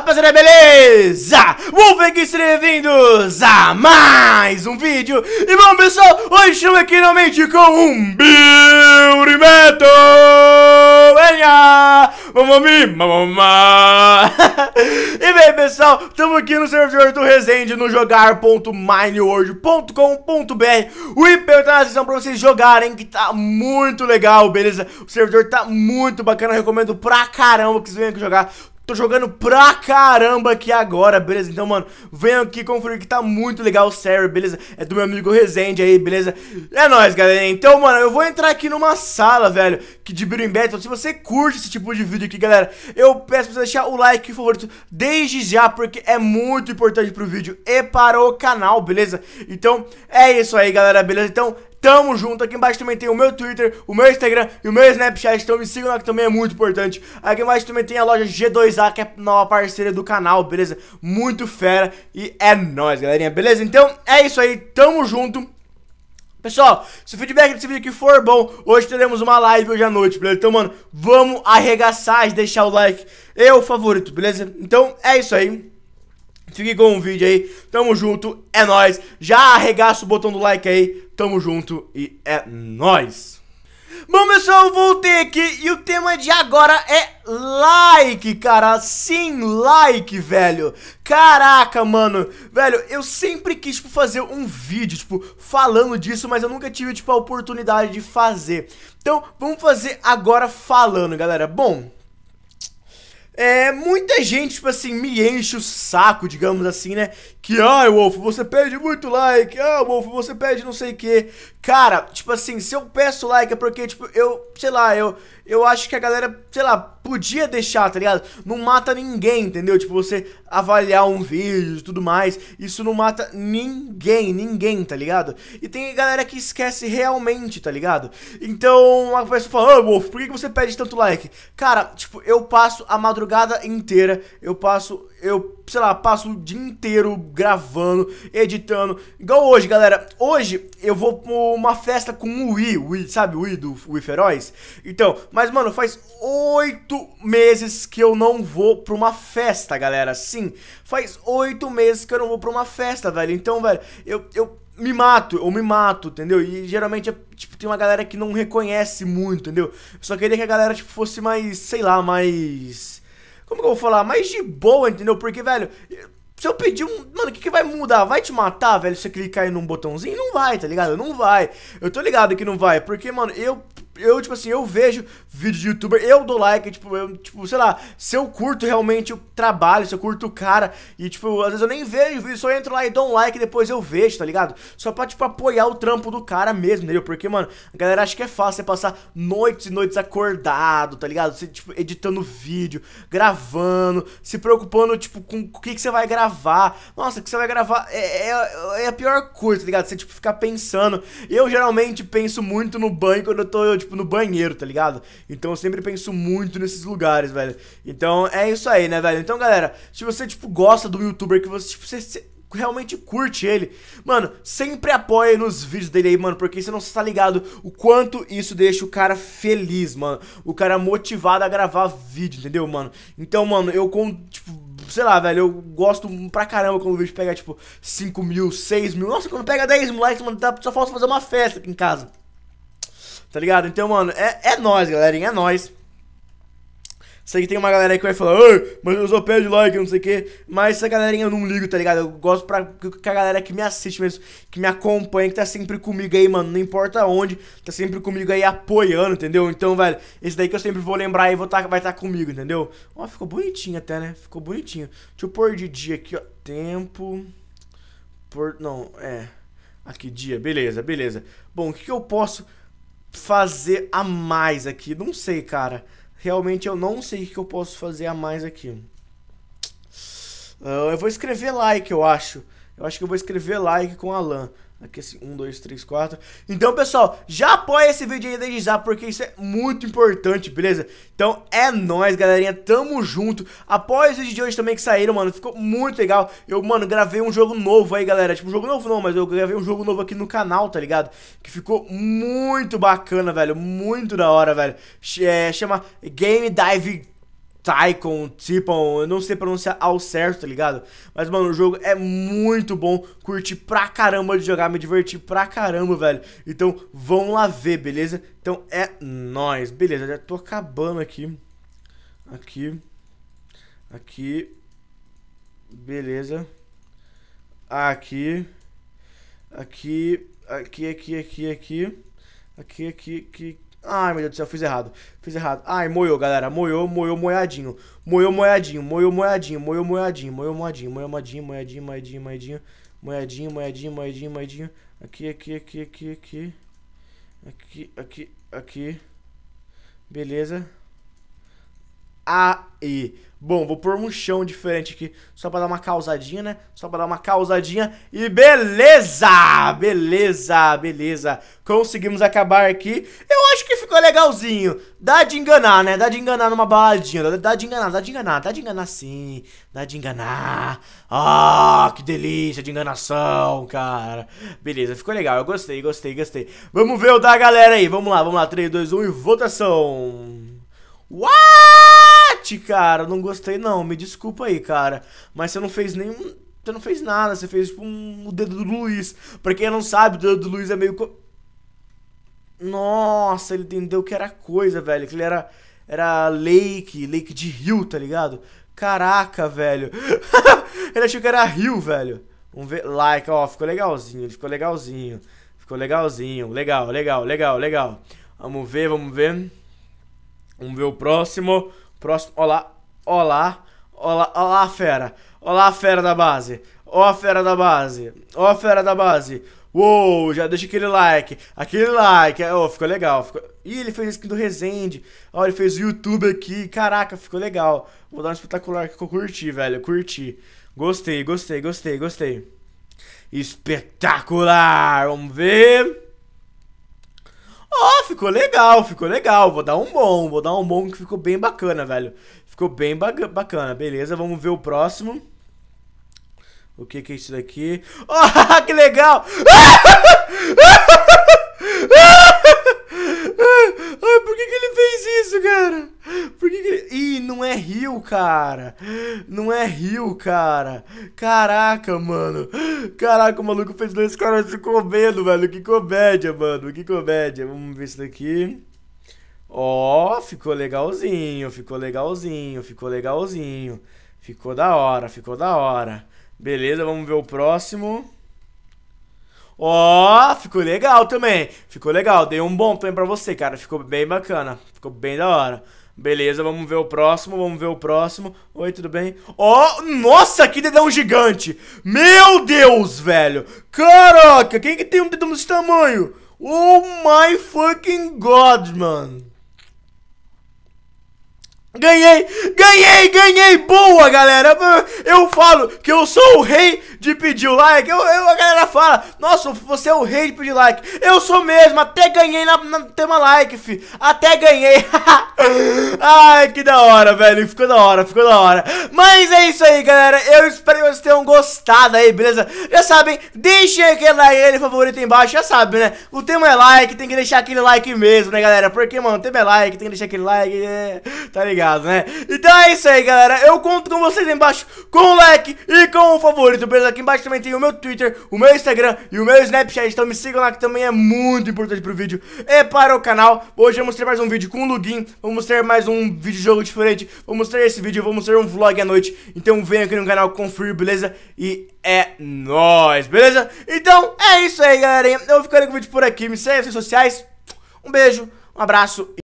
rapaziada, beleza? sejam bem-vindos a mais um vídeo E bom pessoal, hoje estamos aqui novamente com um Beauty Metal Venha, mamami, mamamá E bem pessoal, estamos aqui no servidor do Resende No jogar.mineworld.com.br O IP é tá na descrição para vocês jogarem Que tá muito legal, beleza? O servidor tá muito bacana, recomendo pra caramba que vocês venham aqui jogar Tô jogando pra caramba aqui agora, beleza? Então, mano, venham aqui conferir que tá muito legal o server, beleza? É do meu amigo Rezende aí, beleza? É nóis, galera. Então, mano, eu vou entrar aqui numa sala, velho, que de Beer Battle. Se você curte esse tipo de vídeo aqui, galera, eu peço pra você deixar o like favorito desde já, porque é muito importante pro vídeo e para o canal, beleza? Então, é isso aí, galera, beleza? Então, Tamo junto. Aqui embaixo também tem o meu Twitter, o meu Instagram e o meu Snapchat. Então me sigam lá que também é muito importante. Aqui embaixo também tem a loja G2A, que é a nova parceira do canal, beleza? Muito fera. E é nóis, galerinha, beleza? Então é isso aí. Tamo junto. Pessoal, se o feedback desse vídeo aqui for bom, hoje teremos uma live hoje à noite, beleza? Então, mano, vamos arregaçar e deixar o like. Eu, favorito, beleza? Então, é isso aí. Fique com o vídeo aí. Tamo junto, é nóis. Já arregaça o botão do like aí. Tamo junto e é nóis. Bom, pessoal, voltei aqui e o tema de agora é like, cara. Sim, like, velho. Caraca, mano. Velho, eu sempre quis, tipo, fazer um vídeo, tipo, falando disso, mas eu nunca tive, tipo, a oportunidade de fazer. Então, vamos fazer agora falando, galera. Bom... É, muita gente, tipo assim, me enche o saco, digamos assim, né? Que, ai, ah, Wolf, você pede muito like, ah, Wolf, você pede não sei o quê. Cara, tipo assim, se eu peço like é porque, tipo, eu, sei lá, eu, eu acho que a galera, sei lá, podia deixar, tá ligado? Não mata ninguém, entendeu? Tipo, você avaliar um vídeo e tudo mais, isso não mata ninguém, ninguém, tá ligado? E tem galera que esquece realmente, tá ligado? Então, a pessoa fala, ô, oh, Wolf, por que você pede tanto like? Cara, tipo, eu passo a madrugada inteira, eu passo eu, sei lá, passo o dia inteiro gravando, editando. Igual hoje, galera. Hoje eu vou pra uma festa com o Wii, Wii sabe o Wii do Wii Feroz? Então, mas mano, faz oito meses que eu não vou pra uma festa, galera. Sim, faz oito meses que eu não vou pra uma festa, velho. Então, velho, eu, eu me mato, eu me mato, entendeu? E geralmente, é, tipo, tem uma galera que não reconhece muito, entendeu? Só queria que a galera, tipo, fosse mais, sei lá, mais como que eu vou falar? Mais de boa, entendeu? Porque, velho. Se eu pedir um. Mano, o que, que vai mudar? Vai te matar, velho, se você clicar aí num botãozinho? Não vai, tá ligado? Não vai. Eu tô ligado que não vai. Porque, mano, eu eu, tipo assim, eu vejo vídeo de youtuber, eu dou like, tipo, eu, tipo, sei lá, se eu curto realmente o trabalho, se eu curto o cara, e, tipo, às vezes eu nem vejo vídeo, só entro lá e dou um like e depois eu vejo, tá ligado? Só pra, tipo, apoiar o trampo do cara mesmo, entendeu? Porque, mano, a galera acha que é fácil você passar noites e noites acordado, tá ligado? Você, tipo, editando vídeo, gravando, se preocupando, tipo, com o que, que você vai gravar. Nossa, o que você vai gravar é, é, é a pior coisa, tá ligado? Você, tipo, ficar pensando. Eu geralmente penso muito no banho quando eu tô, eu, tipo, tipo, no banheiro, tá ligado? Então eu sempre penso muito nesses lugares, velho. Então é isso aí, né, velho? Então, galera, se você, tipo, gosta do youtuber que você, tipo, você, você realmente curte ele, mano, sempre apoia nos vídeos dele aí, mano, porque você não está ligado o quanto isso deixa o cara feliz, mano. O cara motivado a gravar vídeo, entendeu, mano? Então, mano, eu com, tipo, sei lá, velho, eu gosto pra caramba quando o vídeo pega, tipo, 5 mil, 6 mil. Nossa, quando pega 10 mil likes, mano, só falta fazer uma festa aqui em casa. Tá ligado? Então, mano, é, é nós, galerinha, é nós. Sei que tem uma galera aí que vai falar, mas eu só pede like, não sei o quê. Mas essa galerinha eu não ligo, tá ligado? Eu gosto pra, que a galera que me assiste mesmo, que me acompanha, que tá sempre comigo aí, mano, não importa onde, tá sempre comigo aí apoiando, entendeu? Então, velho, esse daí que eu sempre vou lembrar e vou tá, vai estar tá comigo, entendeu? Ó, ficou bonitinho até, né? Ficou bonitinho. Deixa eu pôr de dia aqui, ó. Tempo. Por. Não, é. Aqui, dia. Beleza, beleza. Bom, o que, que eu posso fazer a mais aqui. Não sei, cara. Realmente eu não sei o que eu posso fazer a mais aqui. Uh, eu vou escrever like, eu acho. Eu acho que eu vou escrever like com Alan. Aqui é assim, um, dois, três, quatro. Então, pessoal, já apoia esse vídeo aí desde já, porque isso é muito importante, beleza? Então, é nóis, galerinha, tamo junto. após os vídeos de hoje também que saíram, mano, ficou muito legal. Eu, mano, gravei um jogo novo aí, galera. Tipo, jogo novo não, mas eu gravei um jogo novo aqui no canal, tá ligado? Que ficou muito bacana, velho, muito da hora, velho. É, chama Game Dive Tycoon, Tipon, eu não sei pronunciar ao certo, tá ligado? Mas, mano, o jogo é muito bom, curti pra caramba de jogar, me diverti pra caramba, velho. Então, vão lá ver, beleza? Então, é nóis, beleza, já tô acabando aqui. Aqui. Aqui. Beleza. Aqui. Aqui. Aqui, aqui, aqui, aqui. Aqui, aqui, aqui, Ai, meu Deus do céu, fiz errado. Fiz errado. Ai, moiou, galera. Moiou, moiou, moiadinho. Moiou, moiadinho, moiou, moiadinho, moiou, moiadinho, moiou, moiadinho, moiou, moiadinho, moiadinho, moiadinho, moiadinho, moiadinho, moiadinho, moiadinho, moiadinho. Aqui, aqui, aqui, aqui, aqui. Aqui, aqui, aqui. Beleza aí. Bom, vou pôr um chão diferente aqui, só pra dar uma causadinha, né? Só pra dar uma causadinha. E beleza! Beleza, beleza. Conseguimos acabar aqui. Eu acho que ficou legalzinho. Dá de enganar, né? Dá de enganar numa baladinha. Dá de enganar, dá de enganar, dá de enganar sim. Dá de enganar. Ah, que delícia de enganação, cara. Beleza, ficou legal. Eu gostei, gostei, gostei. Vamos ver o da galera aí. Vamos lá, vamos lá. 3, 2, 1 e votação. Uau! cara, não gostei não, me desculpa aí, cara. Mas você não fez nenhum. Você não fez nada, você fez tipo um, o dedo do Luiz. Pra quem não sabe, o dedo do Luiz é meio. Co... Nossa, ele entendeu que era coisa, velho. Que ele era. Era lake, lake de rio, tá ligado? Caraca, velho. ele achou que era rio, velho. Vamos ver. Like, ó, ficou legalzinho, ele ficou legalzinho. Ficou legalzinho. Legal, legal, legal, legal. Vamos ver, vamos ver. Vamos ver o próximo. Próximo. Olá. Olá. Olá. Olá, fera. Olá, fera da base. Ó, fera da base. Ó, fera da base. Uou, já deixa aquele like. Aquele like. Ó, é, oh, ficou legal. Ficou... Ih, ele fez isso aqui do Resende. Ó, oh, ele fez o YouTube aqui. Caraca, ficou legal. Vou dar um espetacular que eu curti, velho. curti. Gostei, gostei, gostei, gostei. Espetacular. Vamos ver. Ó, oh, ficou legal, ficou legal. Vou dar um bom, vou dar um bom que ficou bem bacana, velho. Ficou bem bacana, beleza. Vamos ver o próximo. O que que é isso daqui? Oh, que legal! cara. Não é rio, cara. Caraca, mano. Caraca, o maluco fez dois caras se comendo, velho. Que comédia, mano. Que comédia. Vamos ver isso daqui. Ó, oh, ficou legalzinho, ficou legalzinho, ficou legalzinho. Ficou da hora, ficou da hora. Beleza, vamos ver o próximo. Ó, oh, ficou legal também. Ficou legal, dei um bom também pra você, cara. Ficou bem bacana, ficou bem da hora. Beleza, vamos ver o próximo, vamos ver o próximo. Oi, tudo bem? Ó, oh, nossa, que dedão gigante! Meu Deus, velho! Caraca, quem que tem um dedão desse tamanho? Oh my fucking god, mano! Ganhei, ganhei, ganhei, boa galera. Eu falo que eu sou o rei de pedir like. Eu, eu a galera fala, nossa, você é o rei de pedir like. Eu sou mesmo, até ganhei na, na tema like, fi. Até ganhei. Ai, que da hora, velho. Ficou da hora, ficou da hora. Mas é isso aí, galera. Eu espero que vocês tenham gostado aí, beleza? Já sabem, deixem aquele like, favorito aí embaixo. Já sabe, né? O tema é like, tem que deixar aquele like mesmo, né, galera? Porque, mano, o tema é like, tem que deixar aquele like, é... tá ligado? né? Então é isso aí, galera. Eu conto com vocês aí embaixo com o like e com o favorito. Beleza? Aqui embaixo também tem o meu Twitter, o meu Instagram e o meu Snapchat. Então me sigam lá que também é muito importante pro vídeo e para o canal. Hoje eu mostrei mais um vídeo com o Lugin. vou mostrar mais um vídeo jogo diferente. vou mostrar esse vídeo, vou mostrar um vlog à noite. Então venha aqui no canal conferir, beleza? E é nóis, beleza? Então é isso aí, galerinha. Eu vou ficando com o vídeo por aqui. Me segue nas redes sociais. Um beijo, um abraço.